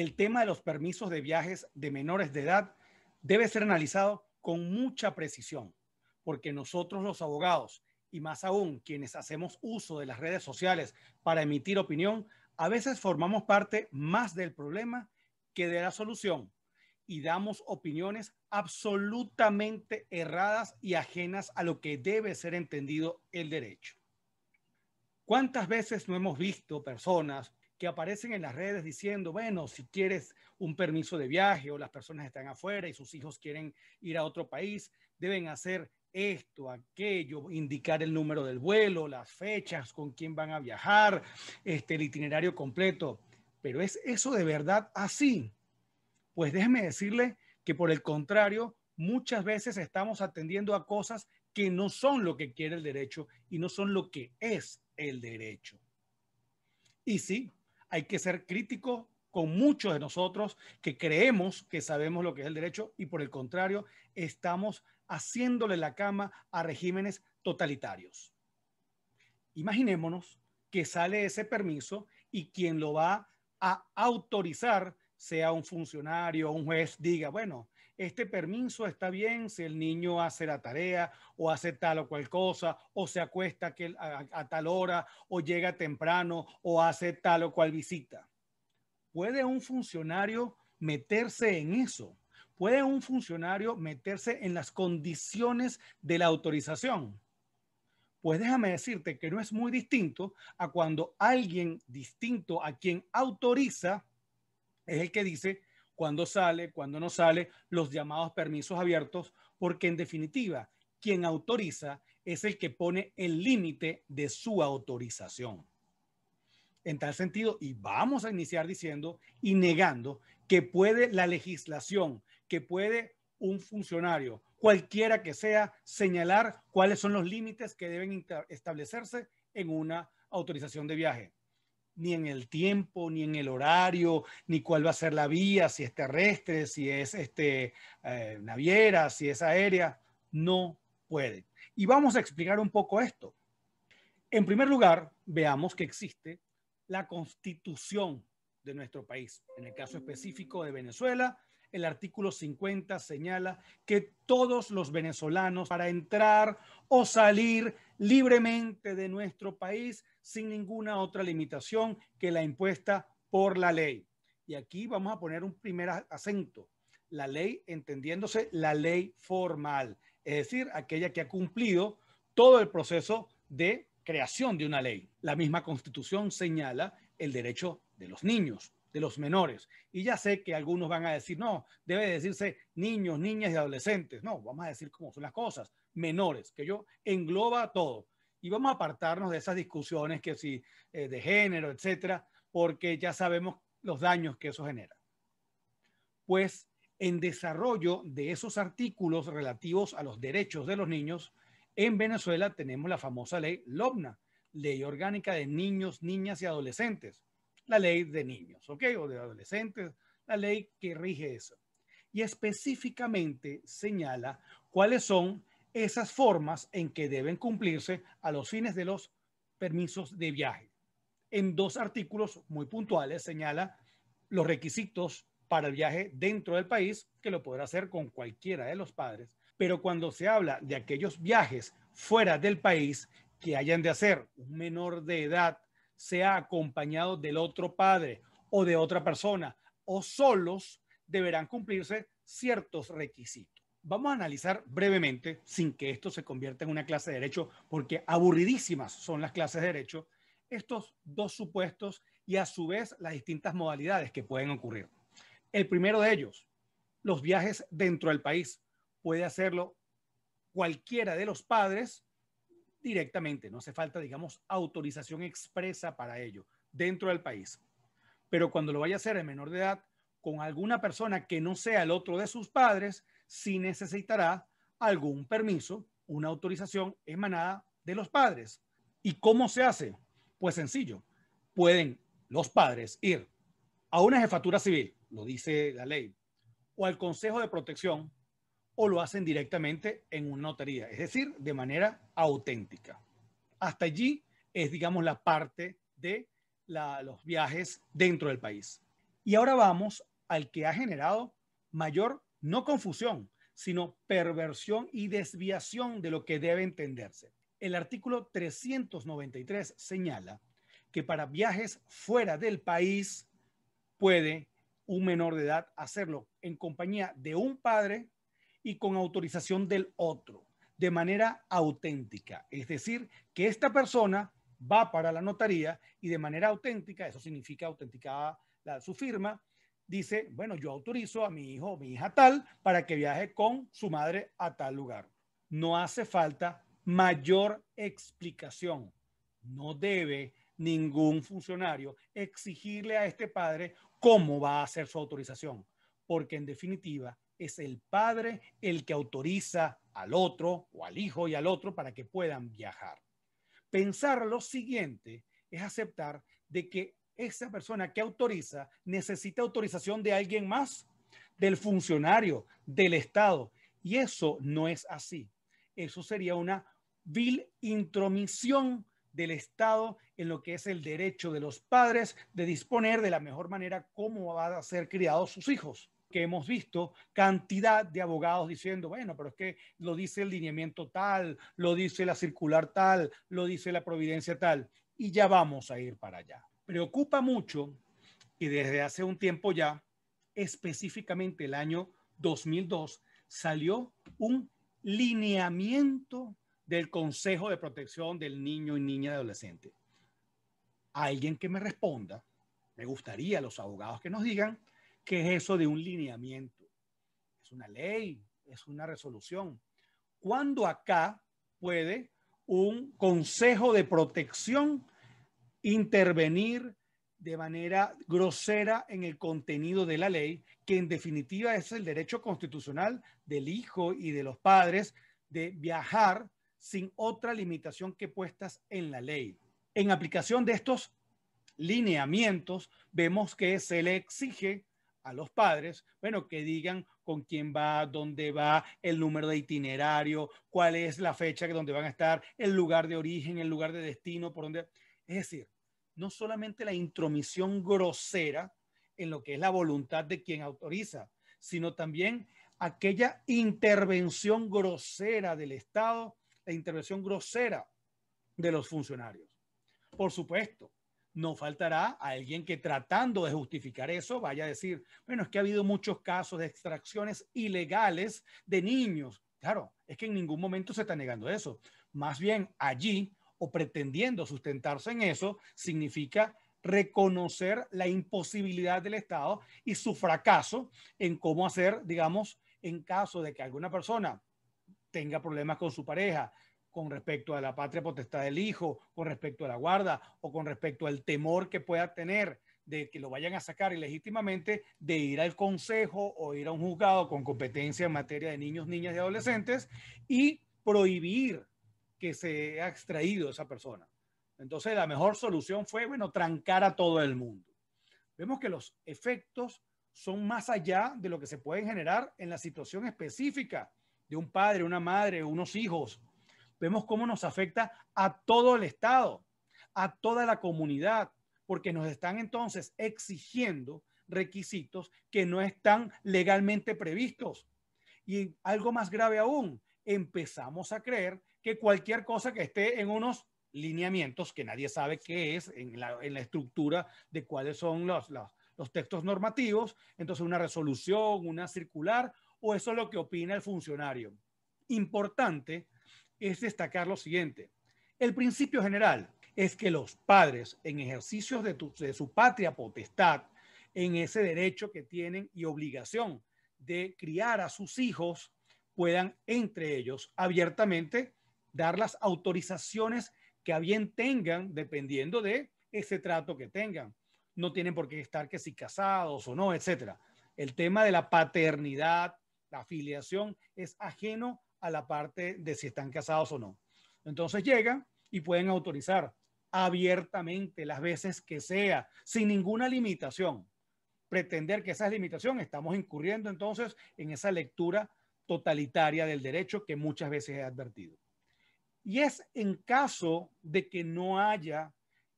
el tema de los permisos de viajes de menores de edad debe ser analizado con mucha precisión, porque nosotros los abogados, y más aún quienes hacemos uso de las redes sociales para emitir opinión, a veces formamos parte más del problema que de la solución y damos opiniones absolutamente erradas y ajenas a lo que debe ser entendido el derecho. ¿Cuántas veces no hemos visto personas que aparecen en las redes diciendo, bueno, si quieres un permiso de viaje o las personas están afuera y sus hijos quieren ir a otro país, deben hacer esto, aquello, indicar el número del vuelo, las fechas, con quién van a viajar, este, el itinerario completo. Pero ¿es eso de verdad así? Pues déjeme decirle que por el contrario, muchas veces estamos atendiendo a cosas que no son lo que quiere el derecho y no son lo que es el derecho. Y sí, hay que ser crítico con muchos de nosotros que creemos que sabemos lo que es el derecho y por el contrario, estamos haciéndole la cama a regímenes totalitarios. Imaginémonos que sale ese permiso y quien lo va a autorizar, sea un funcionario, un juez, diga, bueno, este permiso está bien si el niño hace la tarea o hace tal o cual cosa o se acuesta a tal hora o llega temprano o hace tal o cual visita. ¿Puede un funcionario meterse en eso? ¿Puede un funcionario meterse en las condiciones de la autorización? Pues déjame decirte que no es muy distinto a cuando alguien distinto a quien autoriza es el que dice, cuándo sale, cuándo no sale, los llamados permisos abiertos, porque en definitiva, quien autoriza es el que pone el límite de su autorización. En tal sentido, y vamos a iniciar diciendo y negando que puede la legislación, que puede un funcionario, cualquiera que sea, señalar cuáles son los límites que deben establecerse en una autorización de viaje ni en el tiempo, ni en el horario, ni cuál va a ser la vía, si es terrestre, si es este, eh, naviera, si es aérea. No puede. Y vamos a explicar un poco esto. En primer lugar, veamos que existe la constitución de nuestro país. En el caso específico de Venezuela, el artículo 50 señala que todos los venezolanos para entrar o salir libremente de nuestro país sin ninguna otra limitación que la impuesta por la ley. Y aquí vamos a poner un primer acento. La ley, entendiéndose la ley formal, es decir, aquella que ha cumplido todo el proceso de creación de una ley. La misma constitución señala el derecho de los niños, de los menores. Y ya sé que algunos van a decir, no, debe decirse niños, niñas y adolescentes. No, vamos a decir cómo son las cosas menores, que yo engloba todo. Y vamos a apartarnos de esas discusiones que si eh, de género, etcétera, porque ya sabemos los daños que eso genera. Pues en desarrollo de esos artículos relativos a los derechos de los niños, en Venezuela tenemos la famosa ley LOBNA, Ley Orgánica de Niños, Niñas y Adolescentes, la ley de niños, ¿ok? O de adolescentes, la ley que rige eso. Y específicamente señala cuáles son esas formas en que deben cumplirse a los fines de los permisos de viaje. En dos artículos muy puntuales señala los requisitos para el viaje dentro del país, que lo podrá hacer con cualquiera de los padres. Pero cuando se habla de aquellos viajes fuera del país que hayan de hacer un menor de edad, sea acompañado del otro padre o de otra persona, o solos, deberán cumplirse ciertos requisitos. Vamos a analizar brevemente, sin que esto se convierta en una clase de derecho, porque aburridísimas son las clases de derecho, estos dos supuestos y a su vez las distintas modalidades que pueden ocurrir. El primero de ellos, los viajes dentro del país. Puede hacerlo cualquiera de los padres directamente, no hace falta, digamos, autorización expresa para ello, dentro del país. Pero cuando lo vaya a hacer en menor de edad, con alguna persona que no sea el otro de sus padres, si necesitará algún permiso, una autorización emanada de los padres. ¿Y cómo se hace? Pues sencillo, pueden los padres ir a una jefatura civil, lo dice la ley, o al Consejo de Protección, o lo hacen directamente en una notaría, es decir, de manera auténtica. Hasta allí es, digamos, la parte de los viajes dentro del país. Y ahora vamos al que ha generado mayor no confusión, sino perversión y desviación de lo que debe entenderse. El artículo 393 señala que para viajes fuera del país puede un menor de edad hacerlo en compañía de un padre y con autorización del otro, de manera auténtica. Es decir, que esta persona va para la notaría y de manera auténtica, eso significa autenticada su firma, dice, bueno, yo autorizo a mi hijo o mi hija tal para que viaje con su madre a tal lugar. No hace falta mayor explicación. No debe ningún funcionario exigirle a este padre cómo va a hacer su autorización, porque en definitiva es el padre el que autoriza al otro o al hijo y al otro para que puedan viajar. Pensar lo siguiente es aceptar de que esa persona que autoriza necesita autorización de alguien más, del funcionario, del Estado. Y eso no es así. Eso sería una vil intromisión del Estado en lo que es el derecho de los padres de disponer de la mejor manera cómo van a ser criados sus hijos. Que hemos visto cantidad de abogados diciendo, bueno, pero es que lo dice el lineamiento tal, lo dice la circular tal, lo dice la providencia tal, y ya vamos a ir para allá. Preocupa mucho que desde hace un tiempo ya, específicamente el año 2002, salió un lineamiento del Consejo de Protección del Niño y Niña Adolescente. Alguien que me responda, me gustaría a los abogados que nos digan qué es eso de un lineamiento. Es una ley, es una resolución. ¿Cuándo acá puede un Consejo de Protección intervenir de manera grosera en el contenido de la ley, que en definitiva es el derecho constitucional del hijo y de los padres de viajar sin otra limitación que puestas en la ley. En aplicación de estos lineamientos, vemos que se le exige a los padres, bueno, que digan con quién va, dónde va, el número de itinerario, cuál es la fecha que donde van a estar, el lugar de origen, el lugar de destino, por dónde... Es decir, no solamente la intromisión grosera en lo que es la voluntad de quien autoriza, sino también aquella intervención grosera del Estado, la intervención grosera de los funcionarios. Por supuesto, no faltará alguien que tratando de justificar eso vaya a decir, bueno, es que ha habido muchos casos de extracciones ilegales de niños. Claro, es que en ningún momento se está negando eso. Más bien, allí o pretendiendo sustentarse en eso, significa reconocer la imposibilidad del Estado y su fracaso en cómo hacer, digamos, en caso de que alguna persona tenga problemas con su pareja, con respecto a la patria potestad del hijo, con respecto a la guarda o con respecto al temor que pueda tener de que lo vayan a sacar ilegítimamente, de ir al consejo o ir a un juzgado con competencia en materia de niños, niñas y adolescentes y prohibir que se ha extraído esa persona. Entonces la mejor solución fue, bueno, trancar a todo el mundo. Vemos que los efectos son más allá de lo que se pueden generar en la situación específica de un padre, una madre, unos hijos. Vemos cómo nos afecta a todo el Estado, a toda la comunidad, porque nos están entonces exigiendo requisitos que no están legalmente previstos. Y algo más grave aún, empezamos a creer que cualquier cosa que esté en unos lineamientos que nadie sabe qué es en la, estructura de cuáles son los, los, textos normativos, entonces una resolución, una circular, o eso es lo que opina el funcionario. Importante es destacar lo siguiente. El principio general es que los padres, en ejercicios de su patria potestad, en ese derecho que tienen y obligación de criar a sus hijos, puedan entre ellos abiertamente dar las autorizaciones que a bien tengan, dependiendo de ese trato que tengan. No tienen por qué estar que si casados o no, etcétera. El tema de la paternidad, la afiliación, es ajeno a la parte de si están casados o no. Entonces llegan y pueden autorizar abiertamente las veces que sea, sin ninguna limitación. Pretender que esa es limitación, estamos incurriendo entonces en esa lectura totalitaria del derecho que muchas veces he advertido. Y es en caso de que no haya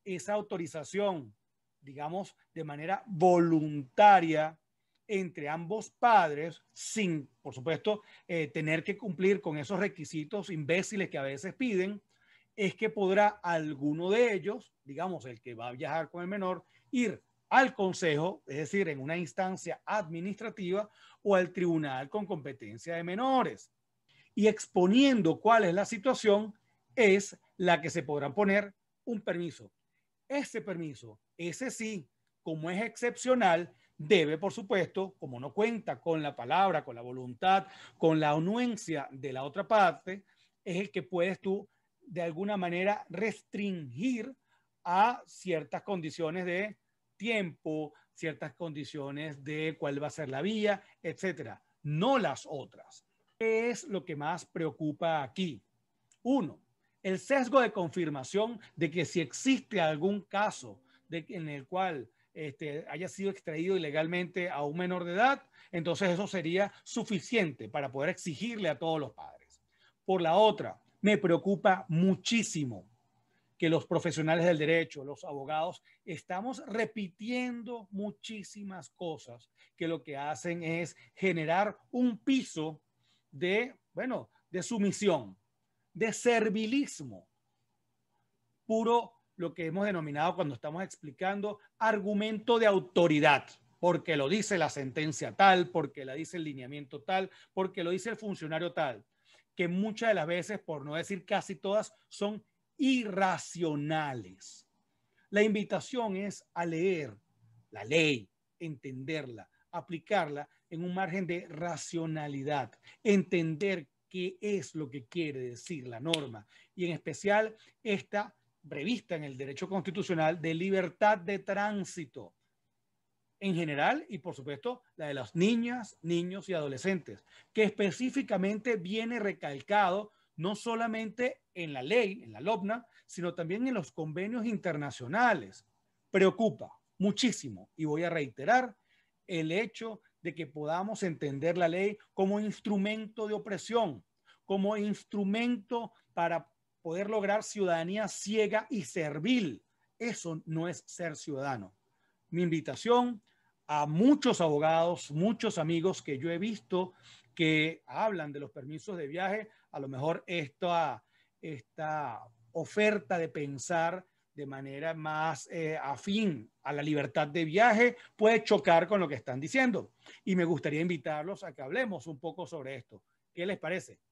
esa autorización, digamos, de manera voluntaria entre ambos padres, sin, por supuesto, eh, tener que cumplir con esos requisitos imbéciles que a veces piden, es que podrá alguno de ellos, digamos, el que va a viajar con el menor, ir al consejo, es decir, en una instancia administrativa o al tribunal con competencia de menores, y exponiendo cuál es la situación, es la que se podrán poner un permiso. Ese permiso, ese sí, como es excepcional, debe, por supuesto, como no cuenta con la palabra, con la voluntad, con la anuencia de la otra parte, es el que puedes tú de alguna manera restringir a ciertas condiciones de tiempo, ciertas condiciones de cuál va a ser la vía, etcétera, no las otras. es lo que más preocupa aquí? Uno, el sesgo de confirmación de que si existe algún caso en el cual este, haya sido extraído ilegalmente a un menor de edad, entonces eso sería suficiente para poder exigirle a todos los padres. Por la otra, me preocupa muchísimo que los profesionales del derecho, los abogados, estamos repitiendo muchísimas cosas que lo que hacen es generar un piso de, bueno, de sumisión, de servilismo, puro lo que hemos denominado cuando estamos explicando argumento de autoridad, porque lo dice la sentencia tal, porque la dice el lineamiento tal, porque lo dice el funcionario tal, que muchas de las veces, por no decir casi todas, son irracionales. La invitación es a leer la ley, entenderla, aplicarla en un margen de racionalidad, entender qué es lo que quiere decir la norma. Y en especial esta revista en el derecho constitucional de libertad de tránsito en general y por supuesto la de las niñas, niños y adolescentes, que específicamente viene recalcado no solamente en la ley, en la LOBNA, sino también en los convenios internacionales. Preocupa muchísimo, y voy a reiterar, el hecho de que podamos entender la ley como instrumento de opresión, como instrumento para poder lograr ciudadanía ciega y servil. Eso no es ser ciudadano. Mi invitación a muchos abogados, muchos amigos que yo he visto que hablan de los permisos de viaje, a lo mejor esta, esta oferta de pensar de manera más eh, afín a la libertad de viaje puede chocar con lo que están diciendo. Y me gustaría invitarlos a que hablemos un poco sobre esto. ¿Qué les parece?